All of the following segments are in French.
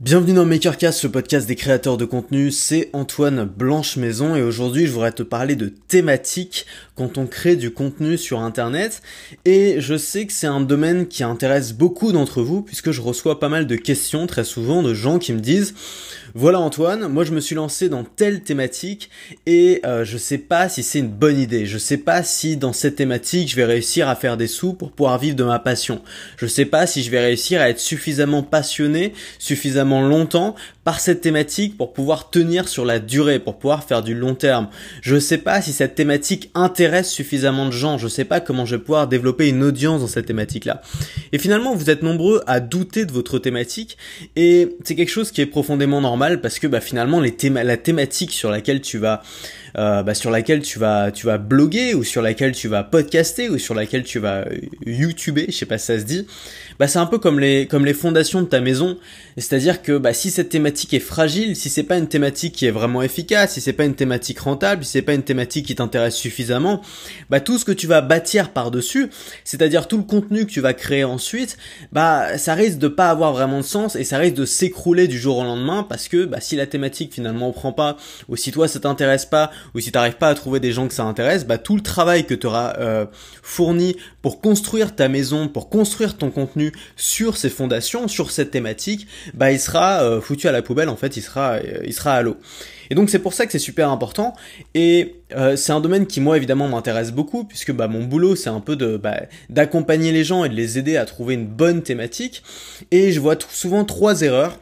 Bienvenue dans MakerCast, le podcast des créateurs de contenu, c'est Antoine Blanche-Maison et aujourd'hui je voudrais te parler de thématiques quand on crée du contenu sur internet et je sais que c'est un domaine qui intéresse beaucoup d'entre vous puisque je reçois pas mal de questions très souvent de gens qui me disent voilà Antoine, moi je me suis lancé dans telle thématique et euh, je sais pas si c'est une bonne idée, je sais pas si dans cette thématique je vais réussir à faire des sous pour pouvoir vivre de ma passion, je sais pas si je vais réussir à être suffisamment passionné, suffisamment longtemps par cette thématique pour pouvoir tenir sur la durée, pour pouvoir faire du long terme, je sais pas si cette thématique intéresse suffisamment de gens, je sais pas comment je vais pouvoir développer une audience dans cette thématique là. Et finalement vous êtes nombreux à douter de votre thématique et c'est quelque chose qui est profondément normal parce que bah, finalement les la thématique sur laquelle tu vas euh, bah, sur laquelle tu vas tu vas bloguer ou sur laquelle tu vas podcaster ou sur laquelle tu vas euh, youtuber, je sais pas si ça se dit, bah c'est un peu comme les comme les fondations de ta maison, c'est-à-dire que bah, si cette thématique est fragile, si c'est pas une thématique qui est vraiment efficace, si c'est pas une thématique rentable, si c'est pas une thématique qui t'intéresse suffisamment, tout ce que tu vas bâtir par-dessus, c'est-à-dire tout le contenu que tu vas créer ensuite, bah ça risque de pas avoir vraiment de sens et ça risque de s'écrouler du jour au lendemain parce que bah, si la thématique finalement prend pas, ou si toi ça t'intéresse pas, ou si t'arrives pas à trouver des gens que ça intéresse, bah, tout le travail que tu auras euh, fourni pour construire ta maison, pour construire ton contenu sur ces fondations, sur cette thématique, bah, il sera euh, foutu à la poubelle en fait, il sera, euh, il sera à l'eau. Et donc c'est pour ça que c'est super important. Et c'est un domaine qui moi évidemment m'intéresse beaucoup puisque bah, mon boulot c'est un peu de bah, d'accompagner les gens et de les aider à trouver une bonne thématique. Et je vois souvent trois erreurs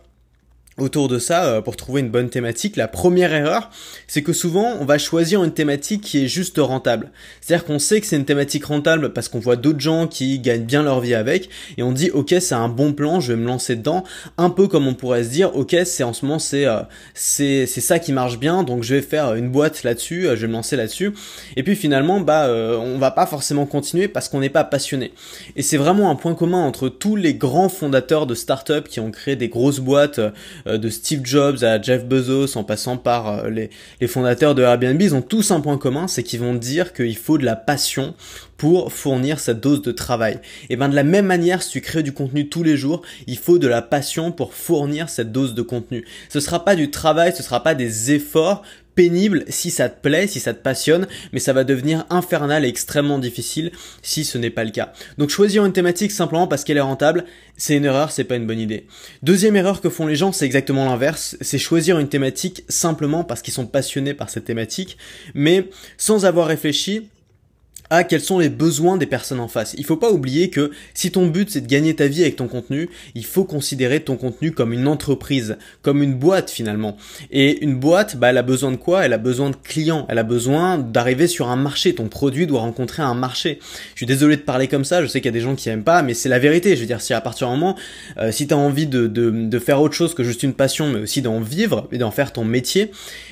autour de ça euh, pour trouver une bonne thématique. La première erreur, c'est que souvent on va choisir une thématique qui est juste rentable. C'est-à-dire qu'on sait que c'est une thématique rentable parce qu'on voit d'autres gens qui gagnent bien leur vie avec et on dit ok c'est un bon plan, je vais me lancer dedans. Un peu comme on pourrait se dire ok c'est en ce moment c'est euh, c'est ça qui marche bien donc je vais faire euh, une boîte là-dessus, euh, je vais me lancer là-dessus. Et puis finalement bah on va pas forcément continuer parce qu'on n'est pas passionné. Et c'est vraiment un point commun entre tous les grands fondateurs de start-up qui ont créé des grosses boîtes euh, de Steve Jobs à Jeff Bezos en passant par euh, les, les fondateurs de Airbnb, ils ont tous un point commun, c'est qu'ils vont dire qu'il faut de la passion pour fournir cette dose de travail. Et ben de la même manière, si tu crées du contenu tous les jours, il faut de la passion pour fournir cette dose de contenu. Ce sera pas du travail, ce sera pas des efforts, pénible si ça te plaît, si ça te passionne, mais ça va devenir infernal et extrêmement difficile si ce n'est pas le cas. Donc choisir une thématique simplement parce qu'elle est rentable, c'est une erreur, c'est pas une bonne idée. Deuxième erreur que font les gens, c'est exactement l'inverse, c'est choisir une thématique simplement parce qu'ils sont passionnés par cette thématique, mais sans avoir réfléchi à quels sont les besoins des personnes en face. Il faut pas oublier que si ton but c'est de gagner ta vie avec ton contenu, il faut considérer ton contenu comme une entreprise, comme une boîte finalement. Et une boîte, bah, elle a besoin de quoi Elle a besoin de clients, elle a besoin d'arriver sur un marché. Ton produit doit rencontrer un marché. Je suis désolé de parler comme ça, je sais qu'il y a des gens qui aiment pas, mais c'est la vérité. Je veux dire, si à partir du moment, euh, si tu as envie de, de, de, faire autre chose que juste une passion, mais aussi d'en vivre et d'en faire ton métier,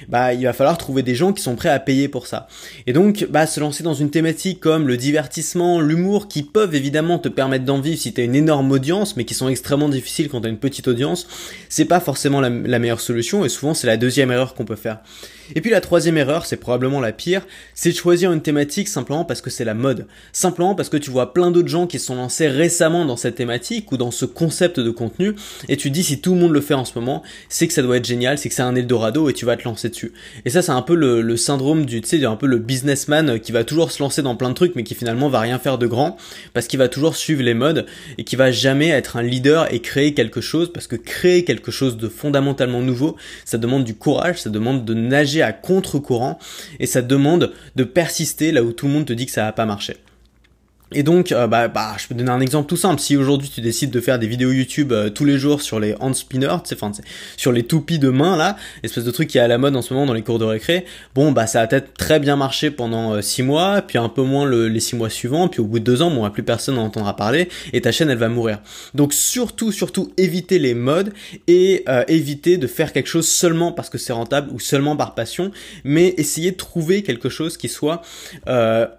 bah, il va falloir trouver des gens qui sont prêts à payer pour ça. Et donc, bah, se lancer dans une thématique comme le divertissement, l'humour, qui peuvent évidemment te permettre d'en vivre si tu as une énorme audience, mais qui sont extrêmement difficiles quand tu as une petite audience, c'est pas forcément la meilleure solution, et souvent c'est la deuxième erreur qu'on peut faire. Et puis la troisième erreur, c'est probablement la pire, c'est de choisir une thématique simplement parce que c'est la mode. Simplement parce que tu vois plein d'autres gens qui sont lancés récemment dans cette thématique ou dans ce concept de contenu et tu dis si tout le monde le fait en ce moment, c'est que ça doit être génial, c'est que c'est un Eldorado et tu vas te lancer dessus. Et ça, c'est un peu le, le syndrome du, tu sais, un peu le businessman qui va toujours se lancer dans plein de trucs mais qui finalement va rien faire de grand parce qu'il va toujours suivre les modes et qui va jamais être un leader et créer quelque chose parce que créer quelque chose de fondamentalement nouveau, ça demande du courage, ça demande de nager à contre-courant et ça demande de persister là où tout le monde te dit que ça va pas marcher. Et donc, euh, bah, bah, je peux donner un exemple tout simple. Si aujourd'hui tu décides de faire des vidéos YouTube euh, tous les jours sur les hand spinners, enfin sur les toupies de main là, espèce de truc qui est à la mode en ce moment dans les cours de récré. Bon, bah ça a peut-être très bien marché pendant 6 euh, mois, puis un peu moins les 6 mois suivants, puis au bout de 2 ans, bon, bah, plus personne n'en entendra parler et ta chaîne elle va mourir. Donc surtout, surtout éviter les modes et éviter de faire quelque chose seulement parce que c'est rentable ou seulement par passion, mais essayer de trouver quelque chose qui soit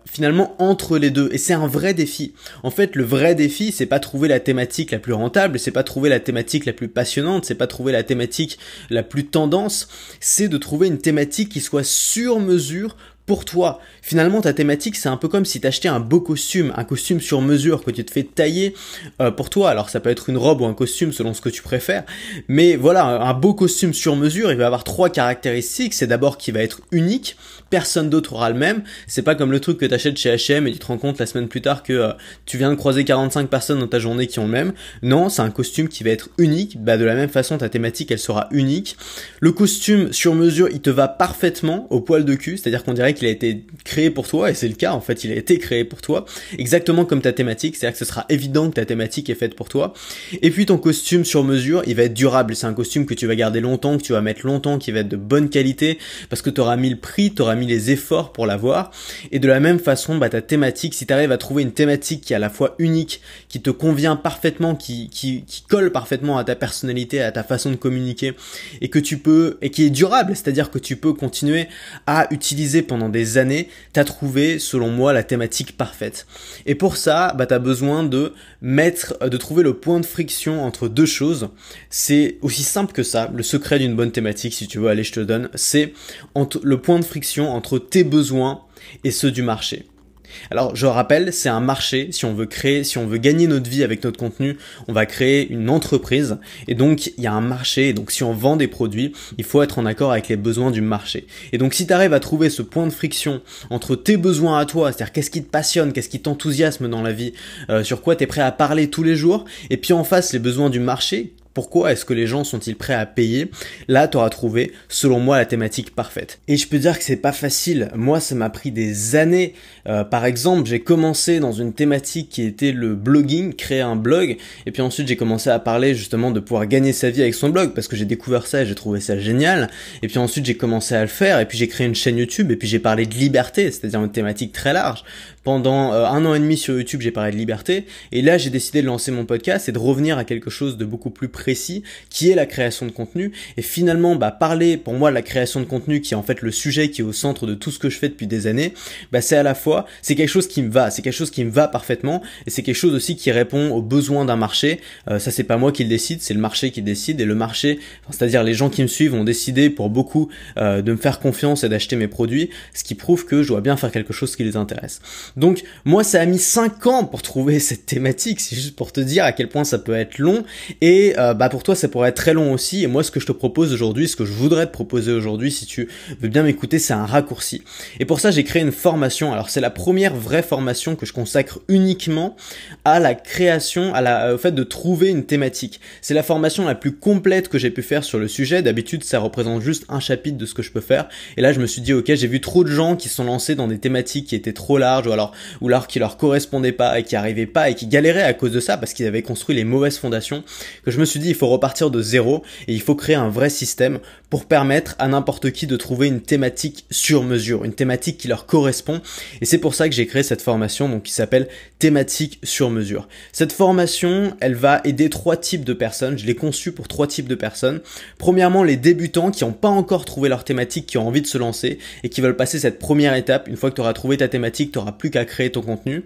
finalement entre les deux. Et c'est un vrai défi. En fait, le vrai défi, c'est pas trouver la thématique la plus rentable, c'est pas trouver la thématique la plus passionnante, c'est pas trouver la thématique la plus tendance, c'est de trouver une thématique qui soit sur mesure pour toi. Finalement, ta thématique, c'est un peu comme si t'achetais un beau costume, un costume sur mesure que tu te fais tailler euh, pour toi. Alors ça peut être une robe ou un costume selon ce que tu préfères, mais voilà, un beau costume sur mesure, il va avoir trois caractéristiques. C'est d'abord qu'il va être unique, personne d'autre aura le même. C'est pas comme le truc que t'achètes chez H&M et tu te rends compte la semaine plus tard que euh, tu viens de croiser 45 personnes dans ta journée qui ont le même. Non, c'est un costume qui va être unique. Bah de la même façon, ta thématique, elle sera unique. Le costume sur mesure, il te va parfaitement au poil de cul, c'est-à-dire qu'on dirait qu'il a été créé pour toi, et c'est le cas, en fait, il a été créé pour toi, exactement comme ta thématique, c'est-à-dire que ce sera évident que ta thématique est faite pour toi. Et puis ton costume sur mesure, il va être durable, c'est un costume que tu vas garder longtemps, que tu vas mettre longtemps, qui va être de bonne qualité, parce que tu auras mis le prix, tu auras mis les efforts pour l'avoir. Et de la même façon, bah, ta thématique, si tu arrives à trouver une thématique qui est à la fois unique, qui te convient parfaitement, qui, qui colle parfaitement à ta personnalité, à ta façon de communiquer, et que tu peux, et qui est durable, c'est-à-dire que tu peux continuer à utiliser pendant des années, t'as trouvé, selon moi, la thématique parfaite. Et pour ça, bah, t'as besoin de mettre, euh, de trouver le point de friction entre deux choses. C'est aussi simple que ça. Le secret d'une bonne thématique, si tu veux, allez, je te donne, c'est le point de friction entre tes besoins et ceux du marché. Alors je rappelle, c'est un marché, si on veut créer, si on veut gagner notre vie avec notre contenu, on va créer une entreprise et donc il y a un marché et donc si on vend des produits, il faut être en accord avec les besoins du marché. Et donc si tu arrives à trouver ce point de friction entre tes besoins à toi, c'est-à-dire qu'est-ce qui te passionne, qu'est-ce qui t'enthousiasme dans la vie, euh, sur quoi tu es prêt à parler tous les jours et puis en face les besoins du marché pourquoi est-ce que les gens sont-ils prêts à payer Là, tu auras trouvé, selon moi, la thématique parfaite. Et je peux dire que c'est pas facile. Moi, ça m'a pris des années. Euh, par exemple, j'ai commencé dans une thématique qui était le blogging, créer un blog. Et puis ensuite, j'ai commencé à parler justement de pouvoir gagner sa vie avec son blog parce que j'ai découvert ça et j'ai trouvé ça génial. Et puis ensuite, j'ai commencé à le faire. Et puis j'ai créé une chaîne YouTube. Et puis j'ai parlé de liberté, c'est-à-dire une thématique très large. Pendant euh, un an et demi sur YouTube, j'ai parlé de liberté. Et là, j'ai décidé de lancer mon podcast et de revenir à quelque chose de beaucoup plus précis, qui est la création de contenu. Et finalement, bah, parler pour moi de la création de contenu, qui est en fait le sujet qui est au centre de tout ce que je fais depuis des années, bah, c'est à la fois, c'est quelque chose qui me va, c'est quelque chose qui me va parfaitement, et c'est quelque chose aussi qui répond aux besoins d'un marché. Euh, ça, c'est pas moi qui le décide, c'est le marché qui décide. Et le marché, c'est-à-dire les gens qui me suivent, ont décidé pour beaucoup euh, de me faire confiance et d'acheter mes produits, ce qui prouve que je dois bien faire quelque chose qui les intéresse. Donc moi ça a mis 5 ans pour trouver cette thématique, c'est juste pour te dire à quel point ça peut être long et euh, bah pour toi ça pourrait être très long aussi et moi ce que je te propose aujourd'hui, ce que je voudrais te proposer aujourd'hui si tu veux bien m'écouter, c'est un raccourci. Et pour ça j'ai créé une formation. Alors c'est la première vraie formation que je consacre uniquement à la création, à la, au fait de trouver une thématique. C'est la formation la plus complète que j'ai pu faire sur le sujet. D'habitude ça représente juste un chapitre de ce que je peux faire et là je me suis dit ok j'ai vu trop de gens qui sont lancés dans des thématiques qui étaient trop larges ou alors ou alors qui leur correspondait pas et qui arrivait pas et qui galéraient à cause de ça parce qu'ils avaient construit les mauvaises fondations, que je me suis dit il faut repartir de zéro et il faut créer un vrai système pour permettre à n'importe qui de trouver une thématique sur mesure, une thématique qui leur correspond. Et c'est pour ça que j'ai créé cette formation donc, qui s'appelle thématique sur mesure. Cette formation, elle va aider trois types de personnes. Je l'ai conçue pour trois types de personnes. Premièrement, les débutants qui n'ont pas encore trouvé leur thématique, qui ont envie de se lancer et qui veulent passer cette première étape. Une fois que tu auras trouvé ta thématique, tu n'auras plus qu'à créer ton contenu.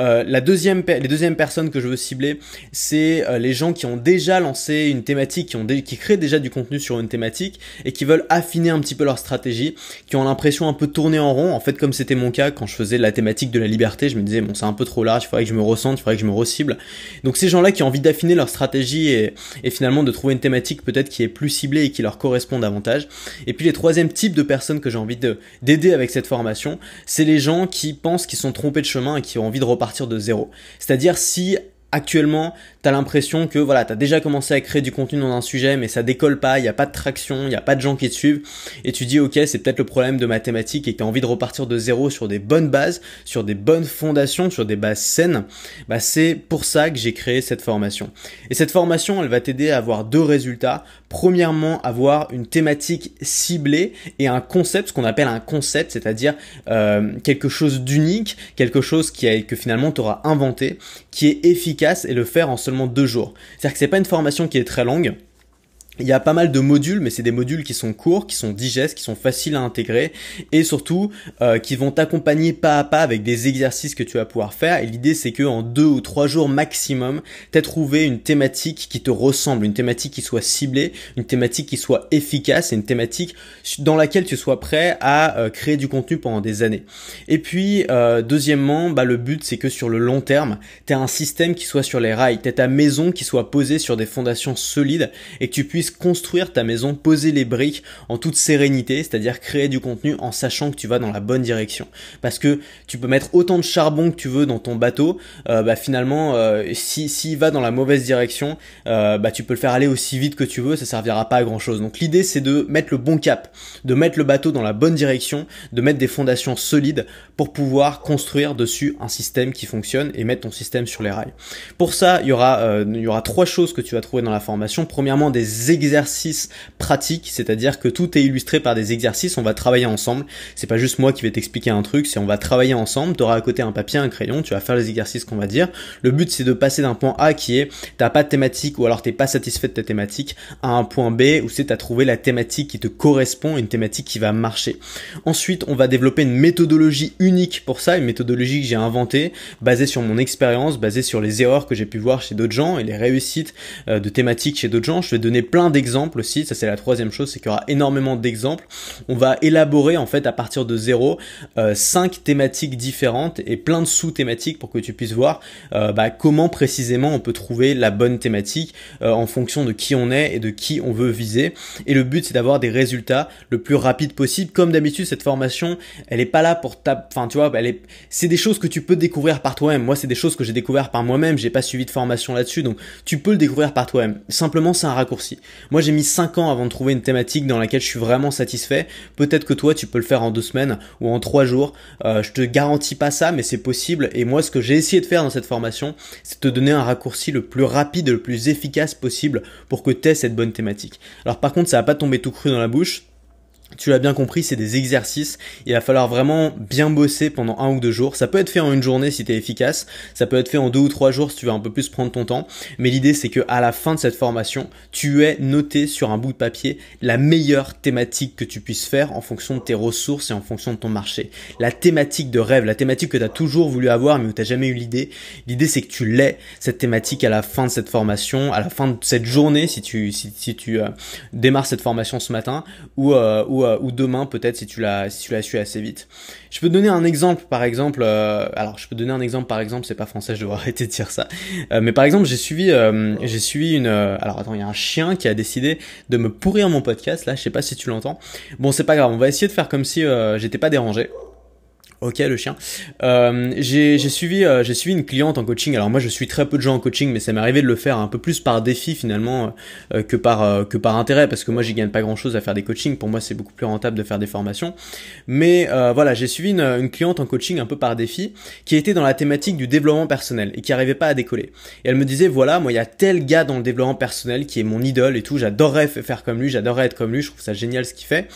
Euh, la deuxième, les deuxièmes personnes que je veux cibler, c'est euh, les gens qui ont déjà lancé une thématique, qui, ont qui créent déjà du contenu sur une thématique et qui veulent affiner un petit peu leur stratégie, qui ont l'impression un peu tournée en rond. En fait, comme c'était mon cas quand je faisais la thématique de la liberté, je me disais, bon, c'est un peu trop large, il faudrait que je me ressente, il faudrait que je me recible. Donc ces gens-là qui ont envie d'affiner leur stratégie et, et finalement de trouver une thématique peut-être qui est plus ciblée et qui leur correspond davantage. Et puis les troisième type de personnes que j'ai envie d'aider avec cette formation, c'est les gens qui pensent qu'ils sont trompés de chemin et qui ont envie de repartir de zéro. C'est-à-dire si actuellement, tu as l'impression que voilà, tu as déjà commencé à créer du contenu dans un sujet, mais ça décolle pas, il n'y a pas de traction, il n'y a pas de gens qui te suivent, et tu dis ok, c'est peut-être le problème de mathématiques et que tu as envie de repartir de zéro sur des bonnes bases, sur des bonnes fondations, sur des bases saines, bah c'est pour ça que j'ai créé cette formation. Et cette formation, elle va t'aider à avoir deux résultats. Premièrement, avoir une thématique ciblée et un concept, ce qu'on appelle un concept, c'est-à-dire euh, quelque chose d'unique, quelque chose qui est que finalement tu auras inventé, qui est efficace et le faire en seulement deux jours. C'est-à-dire que c'est pas une formation qui est très longue. Il y a pas mal de modules, mais c'est des modules qui sont courts, qui sont digestes, qui sont faciles à intégrer et surtout euh, qui vont t'accompagner pas à pas avec des exercices que tu vas pouvoir faire. Et l'idée c'est que en deux ou trois jours maximum, t'aies trouvé une thématique qui te ressemble, une thématique qui soit ciblée, une thématique qui soit efficace et une thématique dans laquelle tu sois prêt à euh, créer du contenu pendant des années. Et puis euh, deuxièmement, bah, le but c'est que sur le long terme, t'aies un système qui soit sur les rails, t'aies ta maison qui soit posée sur des fondations solides et que tu puisses construire ta maison, poser les briques en toute sérénité, c'est-à-dire créer du contenu en sachant que tu vas dans la bonne direction. Parce que tu peux mettre autant de charbon que tu veux dans ton bateau, euh, bah, finalement, euh, si s'il va dans la mauvaise direction, euh, bah tu peux le faire aller aussi vite que tu veux, ça servira pas à grand-chose. Donc l'idée c'est de mettre le bon cap, de mettre le bateau dans la bonne direction, de mettre des fondations solides pour pouvoir construire dessus un système qui fonctionne et mettre ton système sur les rails. Pour ça, il y aura, il y aura trois choses que tu vas trouver dans la formation. Premièrement, des Exercice pratiques, c'est-à-dire que tout est illustré par des exercices, on va travailler ensemble. C'est pas juste moi qui vais t'expliquer un truc, c'est on va travailler ensemble, tu auras à côté un papier, un crayon, tu vas faire les exercices qu'on va dire. Le but c'est de passer d'un point A qui est t'as pas de thématique ou alors t'es pas satisfait de ta thématique à un point B où c'est t'as trouvé la thématique qui te correspond, une thématique qui va marcher. Ensuite, on va développer une méthodologie unique pour ça, une méthodologie que j'ai inventée, basée sur mon expérience, basée sur les erreurs que j'ai pu voir chez d'autres gens et les réussites euh, de thématiques chez d'autres gens. Je vais donner plein d'exemples aussi. Ça, c'est la troisième chose, c'est qu'il y aura énormément d'exemples. On va élaborer, en fait, à partir de zéro, euh, cinq thématiques différentes et plein de sous-thématiques pour que tu puisses voir euh, bah, comment précisément on peut trouver la bonne thématique euh, en fonction de qui on est et de qui on veut viser. Et le but, c'est d'avoir des résultats le plus rapide possible. Comme d'habitude, cette formation, elle n'est pas là pour ta, enfin, tu vois, c'est des choses que tu peux découvrir par toi-même. Moi, c'est des choses que j'ai découvert par moi-même. J'ai pas suivi de formation là-dessus, donc tu peux le découvrir par toi-même. Simplement, c'est un raccourci. Moi j'ai mis 5 ans avant de trouver une thématique dans laquelle je suis vraiment satisfait. Peut-être que toi tu peux le faire en 2 semaines ou en 3 jours. Euh, je te garantis pas ça mais c'est possible et moi ce que j'ai essayé de faire dans cette formation c'est te donner un raccourci le plus rapide, et le plus efficace possible pour que tu aies cette bonne thématique. Alors par contre ça va pas tomber tout cru dans la bouche tu l'as bien compris, c'est des exercices. Il va falloir vraiment bien bosser pendant un ou deux jours. Ça peut être fait en une journée si tu es efficace. Ça peut être fait en deux ou trois jours si tu veux un peu plus prendre ton temps. Mais l'idée, c'est que à la fin de cette formation, tu aies noté sur un bout de papier la meilleure thématique que tu puisses faire en fonction de tes ressources et en fonction de ton marché. La thématique de rêve, la thématique que tu as toujours voulu avoir mais où tu jamais eu l'idée. L'idée, c'est que tu l'aies, cette thématique à la fin de cette formation, à la fin de cette journée si tu, si, tu euh, démarres cette formation ce matin ou euh, euh, ou, demain peut-être si tu l'as si tu l'as su assez vite. Je peux te donner un exemple par exemple. Euh, alors je peux te donner un exemple par exemple, c'est pas français, je dois arrêter de dire ça. Euh, mais par exemple, j'ai suivi j'ai suivi une. alors attends, il y a un chien qui a décidé de me pourrir mon podcast là. Je sais pas si tu l'entends. Bon, c'est pas grave. On va essayer de faire comme si j'étais pas dérangé. Ok le chien. Euh, j'ai suivi, euh, j'ai suivi une cliente en coaching. Alors moi je suis très peu de gens en coaching, mais ça m'est arrivé de le faire un peu plus par défi finalement euh, que par euh, que par intérêt, parce que moi j'y gagne pas grand chose à faire des coachings. Pour moi c'est beaucoup plus rentable de faire des formations. Mais voilà, j'ai suivi une, une, cliente en coaching un peu par défi, qui était dans la thématique du développement personnel et qui arrivait pas à décoller. Et elle me disait voilà moi il y a tel gars dans le développement personnel qui est mon idole et tout, j'adorerais faire comme lui, j'adorerais être comme lui, je trouve ça génial ce qu'il fait.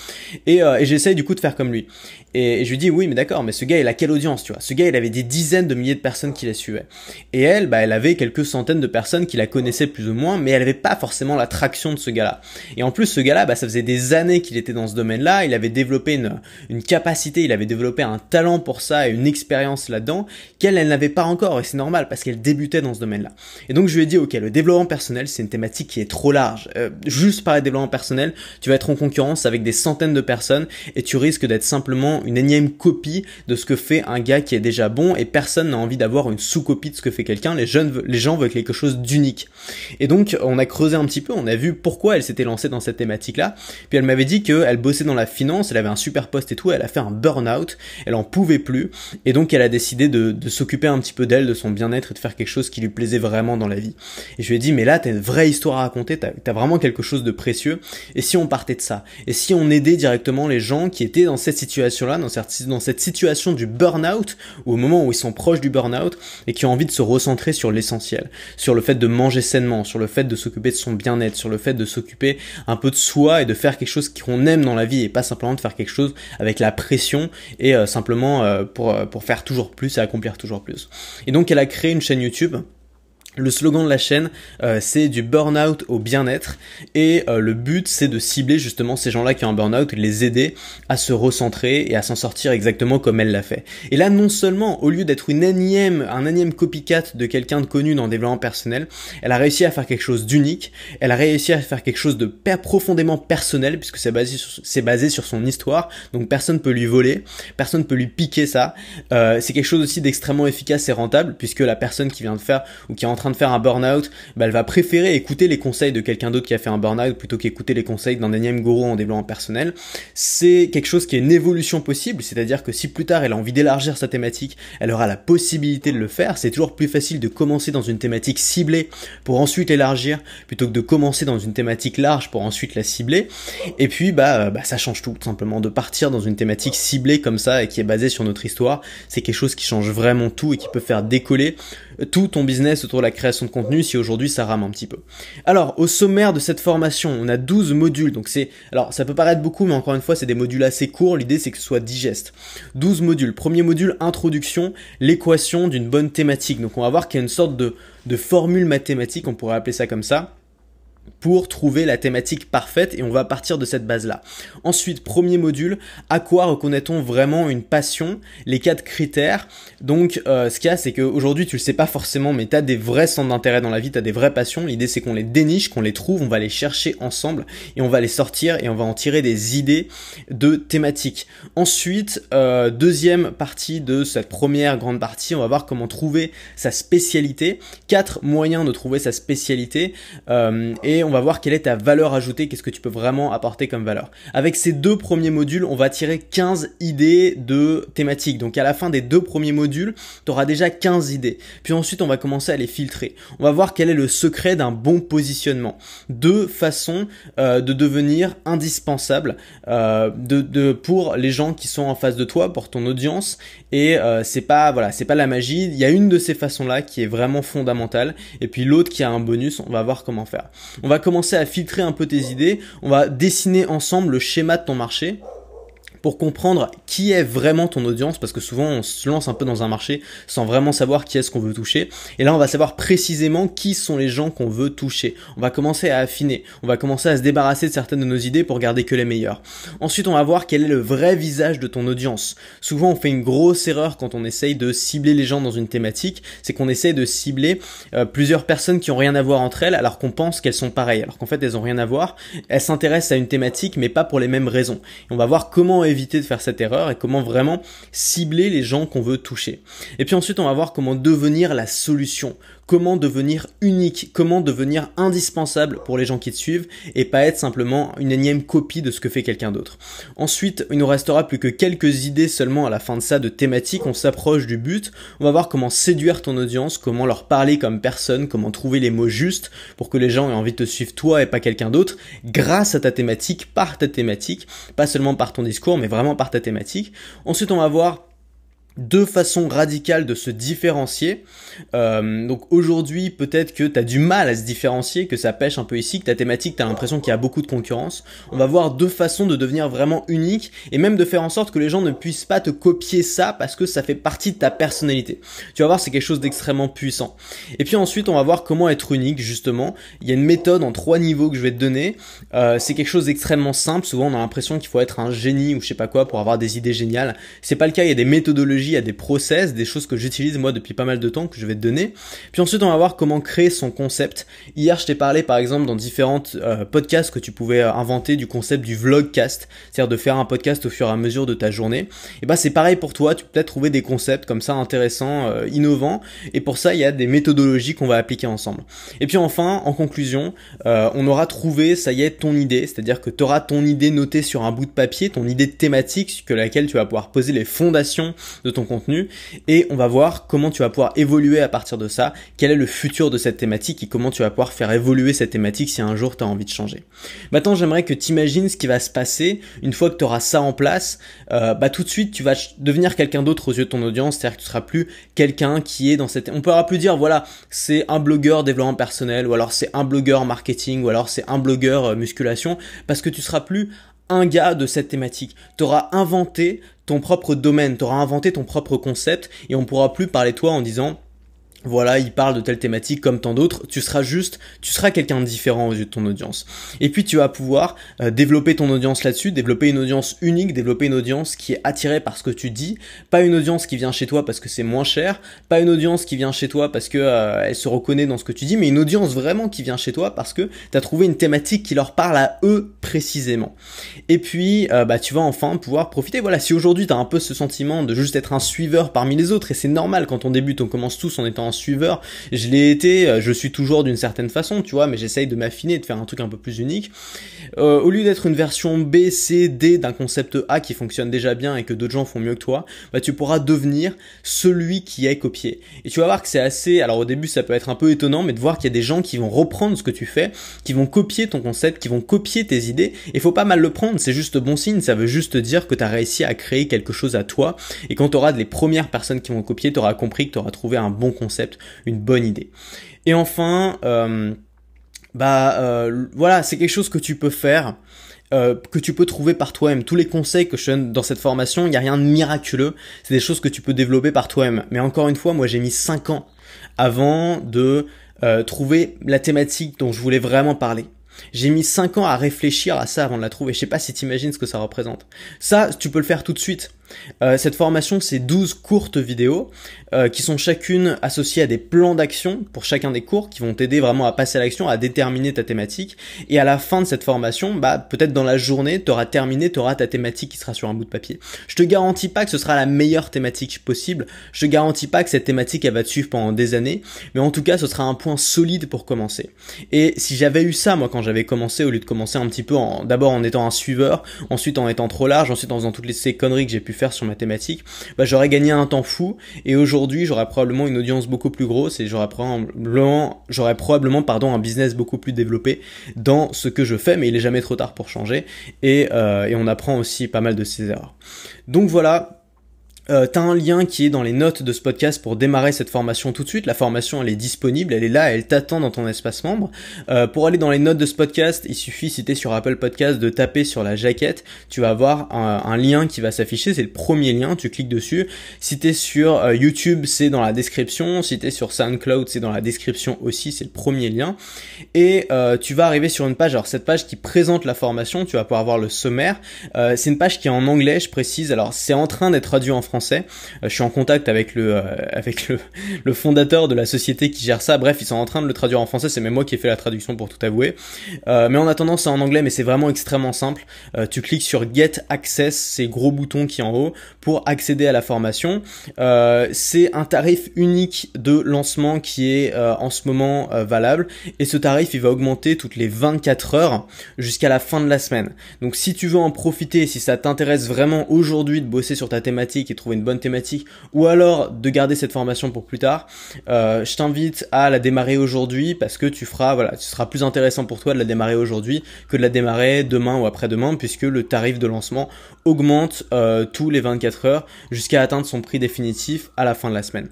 Et, et j'essaye du coup de faire comme lui. Et, et je lui dis oui mais d'accord mais ce gars, il a quelle audience, tu vois Ce gars, il avait des dizaines de milliers de personnes qui la suivaient. Et elle, bah, elle avait quelques centaines de personnes qui la connaissaient plus ou moins, mais elle n'avait pas forcément l'attraction de ce gars-là. Et en plus, ce gars-là, bah, ça faisait des années qu'il était dans ce domaine-là, il avait développé une, capacité, il avait développé un talent pour ça et une expérience là-dedans qu'elle, elle n'avait pas encore, et c'est normal parce qu'elle débutait dans ce domaine-là. Et donc, je lui ai dit, ok, le développement personnel, c'est une thématique qui est trop large. Euh, juste par le développement personnel, tu vas être en concurrence avec des centaines de personnes et tu risques d'être simplement une énième copie de ce que fait un gars qui est déjà bon et personne n'a envie d'avoir une sous-copie de ce que fait quelqu'un. Les jeunes, les gens veulent quelque chose d'unique. Et donc, on a creusé un petit peu, on a vu pourquoi elle s'était lancée dans cette thématique-là. Puis elle m'avait dit qu'elle bossait dans la finance, elle avait un super poste et tout, elle a fait un burn-out, elle en pouvait plus. Et donc, elle a décidé de, s'occuper un petit peu d'elle, de son bien-être et de faire quelque chose qui lui plaisait vraiment dans la vie. Et je lui ai dit, mais là, t'as une vraie histoire à raconter, t'as vraiment quelque chose de précieux. Et si on partait de ça? Et si on aidait directement les gens qui étaient dans cette situation-là, dans cette, dans cette situation du burn-out, ou au moment où ils sont proches du burn-out, et qui ont envie de se recentrer sur l'essentiel, sur le fait de manger sainement, sur le fait de s'occuper de son bien-être, sur le fait de s'occuper un peu de soi et de faire quelque chose qu'on aime dans la vie, et pas simplement de faire quelque chose avec la pression et euh, simplement euh, pour, euh, pour faire toujours plus et accomplir toujours plus. Et donc elle a créé une chaîne YouTube le slogan de la chaîne, euh, c'est du burn-out au bien-être. Et euh, le but, c'est de cibler justement ces gens-là qui ont un burn-out, les aider à se recentrer et à s'en sortir exactement comme elle l'a fait. Et là, non seulement, au lieu d'être une énième, un énième copycat de quelqu'un de connu dans le développement personnel, elle a réussi à faire quelque chose d'unique, elle a réussi à faire quelque chose de profondément personnel, puisque c'est basé, sur, son histoire, donc personne ne peut lui voler, personne ne peut lui piquer ça. Euh, c'est quelque chose aussi d'extrêmement efficace et rentable, puisque la personne qui vient de faire ou qui est en train de faire un burn-out, bah, elle va préférer écouter les conseils de quelqu'un d'autre qui a fait un burn-out plutôt qu'écouter les conseils d'un énième gourou en développement personnel. C'est quelque chose qui est une évolution possible, c'est-à-dire que si plus tard elle a envie d'élargir sa thématique, elle aura la possibilité de le faire. C'est toujours plus facile de commencer dans une thématique ciblée pour ensuite l'élargir plutôt que de commencer dans une thématique large pour ensuite la cibler. Et puis, bah, euh, bah ça change tout, tout simplement de partir dans une thématique ciblée comme ça et qui est basée sur notre histoire. C'est quelque chose qui change vraiment tout et qui peut faire décoller tout ton business autour de la création de contenu si aujourd'hui ça rame un petit peu. Alors, au sommaire de cette formation, on a 12 modules, donc c'est... Alors, ça peut paraître beaucoup, mais encore une fois, c'est des modules assez courts, l'idée c'est que ce soit digeste. 12 modules. Premier module, introduction, l'équation d'une bonne thématique. Donc on va voir qu'il y a une sorte de, de formule mathématique, on pourrait appeler ça comme ça, pour trouver la thématique parfaite et on va partir de cette base-là. Ensuite, premier module, à quoi reconnaît-on vraiment une passion Les quatre critères. Donc, euh, ce qu'il y a, c'est qu'aujourd'hui, tu le sais pas forcément, mais tu as des vrais centres d'intérêt dans la vie, tu as des vraies passions. L'idée, c'est qu'on les déniche, qu'on les trouve, on va les chercher ensemble et on va les sortir et on va en tirer des idées de thématiques. Ensuite, euh, deuxième partie de cette première grande partie, on va voir comment trouver sa spécialité. Quatre moyens de trouver sa spécialité. Euh, et et on va voir quelle est ta valeur ajoutée, qu'est-ce que tu peux vraiment apporter comme valeur. Avec ces deux premiers modules, on va tirer 15 idées de thématiques. Donc à la fin des deux premiers modules, tu auras déjà 15 idées. Puis ensuite, on va commencer à les filtrer. On va voir quel est le secret d'un bon positionnement. Deux façons euh, de devenir indispensable euh, de, pour les gens qui sont en face de toi, pour ton audience. Et euh, c'est pas voilà, c'est pas la magie. Il y a une de ces façons là qui est vraiment fondamentale, et puis l'autre qui a un bonus. On va voir comment faire. On va commencer à filtrer un peu tes idées. On va dessiner ensemble le schéma de ton marché pour comprendre qui est vraiment ton audience, parce que souvent on se lance un peu dans un marché sans vraiment savoir qui est-ce qu'on veut toucher. Et là, on va savoir précisément qui sont les gens qu'on veut toucher. On va commencer à affiner, on va commencer à se débarrasser de certaines de nos idées pour garder que les meilleures. Ensuite, on va voir quel est le vrai visage de ton audience. Souvent, on fait une grosse erreur quand on essaye de cibler les gens dans une thématique, c'est qu'on essaye de cibler euh, plusieurs personnes qui ont rien à voir entre elles, alors qu'on pense qu'elles sont pareilles, alors qu'en fait elles ont rien à voir. Elles s'intéressent à une thématique, mais pas pour les mêmes raisons. on va voir comment éviter de faire cette erreur et comment vraiment cibler les gens qu'on veut toucher. Et puis ensuite, on va voir comment devenir la solution, comment devenir unique, comment devenir indispensable pour les gens qui te suivent et pas être simplement une énième copie de ce que fait quelqu'un d'autre. Ensuite, il nous restera plus que quelques idées seulement à la fin de ça de thématique. on s'approche du but, on va voir comment séduire ton audience, comment leur parler comme personne, comment trouver les mots justes pour que les gens aient envie de te suivre toi et pas quelqu'un d'autre grâce à ta thématique, par ta thématique, pas seulement par ton discours mais vraiment par ta thématique. Ensuite, on va voir deux façons radicales de se différencier. Euh, donc aujourd'hui, peut-être que tu as du mal à se différencier, que ça pêche un peu ici, que ta thématique, tu as l'impression qu'il y a beaucoup de concurrence. On va voir deux façons de devenir vraiment unique et même de faire en sorte que les gens ne puissent pas te copier ça parce que ça fait partie de ta personnalité. Tu vas voir, c'est quelque chose d'extrêmement puissant. Et puis ensuite, on va voir comment être unique, justement. Il y a une méthode en trois niveaux que je vais te donner. Euh, c'est quelque chose d'extrêmement simple. Souvent, on a l'impression qu'il faut être un génie ou je sais pas quoi pour avoir des idées géniales. C'est pas le cas, il y a des méthodologies y à des process, des choses que j'utilise moi depuis pas mal de temps que je vais te donner. Puis ensuite, on va voir comment créer son concept. Hier, je t'ai parlé par exemple dans différentes euh, podcasts que tu pouvais euh, inventer du concept du vlogcast, c'est-à-dire de faire un podcast au fur et à mesure de ta journée. Et bah c'est pareil pour toi, tu peux peut-être trouver des concepts comme ça intéressants, euh, innovants et pour ça, il y a des méthodologies qu'on va appliquer ensemble. Et puis enfin, en conclusion, on aura trouvé, ça y est, ton idée, c'est-à-dire que tu auras ton idée notée sur un bout de papier, ton idée thématique sur laquelle tu vas pouvoir poser les fondations de ton contenu et on va voir comment tu vas pouvoir évoluer à partir de ça, quel est le futur de cette thématique et comment tu vas pouvoir faire évoluer cette thématique si un jour tu as envie de changer. Maintenant, j'aimerais que tu imagines ce qui va se passer une fois que tu auras ça en place. Euh, bah, tout de suite, tu vas devenir quelqu'un d'autre aux yeux de ton audience, c'est-à-dire que tu seras plus quelqu'un qui est dans cette... On pourra plus dire, voilà, c'est un blogueur développement personnel ou alors c'est un blogueur marketing ou alors c'est un blogueur euh, musculation parce que tu seras plus un gars de cette thématique. T'auras inventé ton propre domaine, t'auras inventé ton propre concept et on pourra plus parler de toi en disant voilà, il parle de telle thématique comme tant d'autres, tu seras juste, tu seras quelqu'un de différent aux yeux de ton audience. Et puis tu vas pouvoir euh, développer ton audience là-dessus, développer une audience unique, développer une audience qui est attirée par ce que tu dis, pas une audience qui vient chez toi parce que c'est moins cher, pas une audience qui vient chez toi parce que euh, elle se reconnaît dans ce que tu dis, mais une audience vraiment qui vient chez toi parce que tu as trouvé une thématique qui leur parle à eux précisément. Et puis euh, bah tu vas enfin pouvoir profiter. Voilà, si aujourd'hui tu as un peu ce sentiment de juste être un suiveur parmi les autres et c'est normal quand on débute, on commence tous en étant suiveur. Je l'ai été, euh, je suis toujours d'une certaine façon, tu vois, mais j'essaye de m'affiner, de faire un truc un peu plus unique. Euh, au lieu d'être une version B, C, D d'un concept A qui fonctionne déjà bien et que d'autres gens font mieux que toi, bah, tu pourras devenir celui qui est copié. Et tu vas voir que c'est assez, alors au début ça peut être un peu étonnant, mais de voir qu'il y a des gens qui vont reprendre ce que tu fais, qui vont copier ton concept, qui vont copier tes idées, et faut pas mal le prendre, c'est juste bon signe, ça veut juste dire que tu as réussi à créer quelque chose à toi, et quand tu auras les premières personnes qui vont copier, tu auras compris que tu auras trouvé un bon concept, une bonne idée. Et enfin, euh, bah euh, voilà, c'est quelque chose que tu peux faire. Euh, que tu peux trouver par toi-même. Tous les conseils que je donne dans cette formation, il n'y a rien de miraculeux. C'est des choses que tu peux développer par toi-même. Mais encore une fois, moi j'ai mis 5 ans avant de euh, trouver la thématique dont je voulais vraiment parler. J'ai mis 5 ans à réfléchir à ça avant de la trouver. Je sais pas si tu t'imagines ce que ça représente. Ça, tu peux le faire tout de suite. Euh, cette formation, c'est 12 courtes vidéos euh, qui sont chacune associées à des plans d'action pour chacun des cours qui vont t'aider vraiment à passer à l'action, à déterminer ta thématique. Et à la fin de cette formation, bah, peut-être dans la journée, tu auras terminé, tu ta thématique qui sera sur un bout de papier. Je te garantis pas que ce sera la meilleure thématique possible. Je te garantis pas que cette thématique, elle va te suivre pendant des années. Mais en tout cas, ce sera un point solide pour commencer. Et si j'avais eu ça, moi, quand j'avais commencé, au lieu de commencer un petit peu en, d'abord en étant un suiveur, ensuite en étant trop large, ensuite en faisant toutes ces conneries que j'ai pu faire sur ma thématique, bah, j'aurais gagné un temps fou et aujourd'hui j'aurais probablement une audience beaucoup plus grosse et j'aurais probablement, j'aurais probablement pardon, un business beaucoup plus développé dans ce que je fais, mais il est jamais trop tard pour changer et, euh, et on apprend aussi pas mal de ses erreurs. Donc voilà, euh, t'as un lien qui est dans les notes de ce podcast pour démarrer cette formation tout de suite. La formation, elle est disponible, elle est là, elle t'attend dans ton espace membre. Euh, pour aller dans les notes de ce podcast, il suffit, si t'es sur Apple Podcast, de taper sur la jaquette. Tu vas avoir un, lien qui va s'afficher. C'est le premier lien, tu cliques dessus. Si t'es sur euh, YouTube, c'est dans la description. Si t'es sur SoundCloud, c'est dans la description aussi. C'est le premier lien. Et euh, tu vas arriver sur une page. Alors cette page qui présente la formation, tu vas pouvoir voir le sommaire. c'est une page qui est en anglais, je précise. Alors c'est en train d'être traduit en français euh, je suis en contact avec le euh, avec le, fondateur de la société qui gère ça. Bref, ils sont en train de le traduire en français. C'est même moi qui ai fait la traduction pour tout avouer. Euh, mais en attendant, c'est en anglais, mais c'est vraiment extrêmement simple. tu cliques sur Get Access, ces gros boutons qui en haut, pour accéder à la formation. c'est un tarif unique de lancement qui est en ce moment valable. Et ce tarif, il va augmenter toutes les 24 heures jusqu'à la fin de la semaine. Donc si tu veux en profiter, si ça t'intéresse vraiment aujourd'hui de bosser sur ta thématique et trouver une bonne thématique, ou alors de garder cette formation pour plus tard, euh, je t'invite à la démarrer aujourd'hui parce que tu feras, voilà, ce sera plus intéressant pour toi de la démarrer aujourd'hui que de la démarrer demain ou après-demain, puisque le tarif de lancement augmente euh, tous les 24 heures jusqu'à atteindre son prix définitif à la fin de la semaine.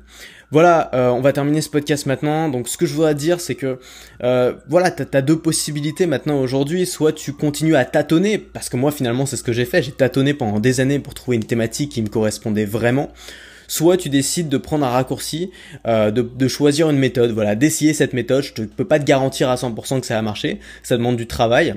Voilà, euh, on va terminer ce podcast maintenant. Donc ce que je voudrais dire, c'est que euh, voilà, t'as as deux possibilités maintenant aujourd'hui. Soit tu continues à tâtonner, parce que moi finalement c'est ce que j'ai fait. J'ai tâtonné pendant des années pour trouver une thématique qui me correspondait vraiment soit tu décides de prendre un raccourci, euh, de, de, choisir une méthode, voilà, d'essayer cette méthode. Je ne peux pas te garantir à 100% que ça va marcher, ça demande du travail.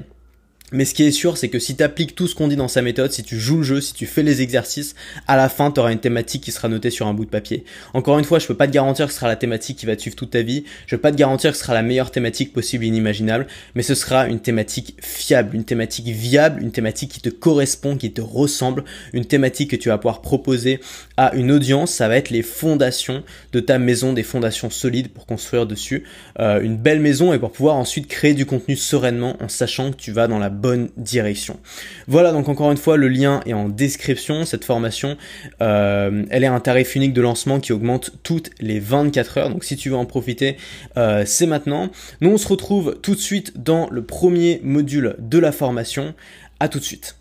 Mais ce qui est sûr, c'est que si tu appliques tout ce qu'on dit dans sa méthode, si tu joues le jeu, si tu fais les exercices, à la fin, tu auras une thématique qui sera notée sur un bout de papier. Encore une fois, je peux pas te garantir que ce sera la thématique qui va te suivre toute ta vie, je peux pas te garantir que ce sera la meilleure thématique possible et inimaginable, mais ce sera une thématique fiable, une thématique viable, une thématique qui te correspond, qui te ressemble, une thématique que tu vas pouvoir proposer à une audience, ça va être les fondations de ta maison, des fondations solides pour construire dessus euh, une belle maison et pour pouvoir ensuite créer du contenu sereinement en sachant que tu vas dans la bonne direction. Voilà, donc encore une fois, le lien est en description. Cette formation, euh, elle est un tarif unique de lancement qui augmente toutes les 24 heures. Donc si tu veux en profiter, euh, c'est maintenant. Nous, on se retrouve tout de suite dans le premier module de la formation. À tout de suite.